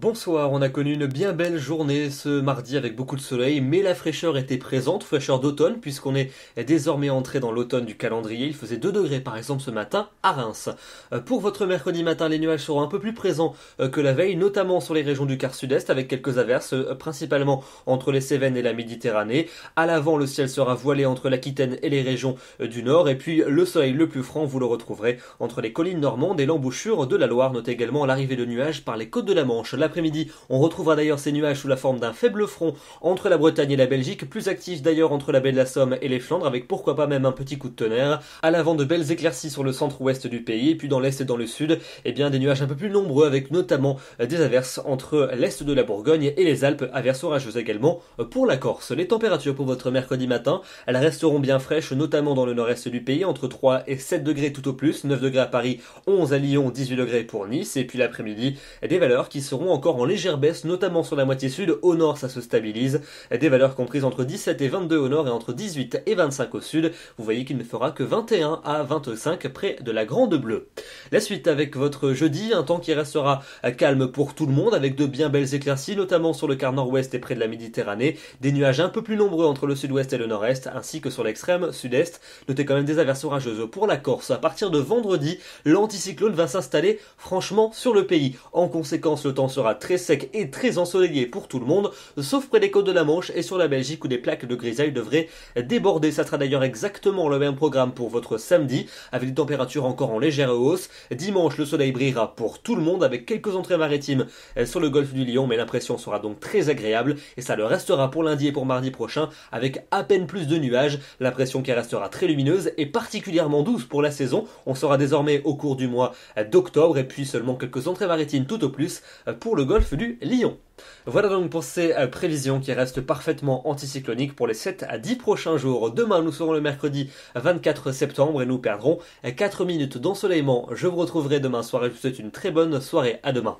Bonsoir, on a connu une bien belle journée ce mardi avec beaucoup de soleil, mais la fraîcheur était présente, fraîcheur d'automne, puisqu'on est désormais entré dans l'automne du calendrier. Il faisait 2 degrés par exemple ce matin à Reims. Euh, pour votre mercredi matin, les nuages seront un peu plus présents euh, que la veille, notamment sur les régions du quart sud-est, avec quelques averses, euh, principalement entre les Cévennes et la Méditerranée. À l'avant, le ciel sera voilé entre l'Aquitaine et les régions du nord, et puis le soleil le plus franc, vous le retrouverez entre les collines normandes et l'embouchure de la Loire. Notez également l'arrivée de nuages par les côtes de la Manche l'après-midi. On retrouvera d'ailleurs ces nuages sous la forme d'un faible front entre la Bretagne et la Belgique, plus actif d'ailleurs entre la baie de la Somme et les Flandres, avec pourquoi pas même un petit coup de tonnerre. À l'avant de belles éclaircies sur le centre-ouest du pays, et puis dans l'est et dans le sud, eh bien des nuages un peu plus nombreux, avec notamment des averses entre l'est de la Bourgogne et les Alpes, averses orageuses également pour la Corse. Les températures pour votre mercredi matin, elles resteront bien fraîches, notamment dans le nord-est du pays, entre 3 et 7 degrés tout au plus, 9 degrés à Paris, 11 à Lyon, 18 degrés pour Nice, et puis l'après-midi, des valeurs qui seront encore en légère baisse, notamment sur la moitié sud. Au nord, ça se stabilise. Des valeurs comprises entre 17 et 22 au nord et entre 18 et 25 au sud. Vous voyez qu'il ne fera que 21 à 25 près de la Grande Bleue. La suite avec votre jeudi, un temps qui restera calme pour tout le monde avec de bien belles éclaircies, notamment sur le quart nord-ouest et près de la Méditerranée. Des nuages un peu plus nombreux entre le sud-ouest et le nord-est, ainsi que sur l'extrême sud-est. Notez quand même des averses orageuses pour la Corse. À partir de vendredi, l'anticyclone va s'installer franchement sur le pays. En conséquence, le temps sera très sec et très ensoleillé pour tout le monde, sauf près des côtes de la Manche et sur la Belgique où des plaques de grisaille devraient déborder. Ça sera d'ailleurs exactement le même programme pour votre samedi, avec des températures encore en légère hausse. Dimanche, le soleil brillera pour tout le monde, avec quelques entrées maritimes euh, sur le golfe du Lion, mais l'impression sera donc très agréable, et ça le restera pour lundi et pour mardi prochain, avec à peine plus de nuages, l'impression qui restera très lumineuse et particulièrement douce pour la saison. On sera désormais au cours du mois euh, d'octobre, et puis seulement quelques entrées maritimes tout au plus euh, pour le golfe du Lion. Voilà donc pour ces euh, prévisions qui restent parfaitement anticycloniques pour les 7 à 10 prochains jours. Demain, nous serons le mercredi 24 septembre et nous perdrons 4 minutes d'ensoleillement. Je vous retrouverai demain soir et je vous souhaite une très bonne soirée. À demain.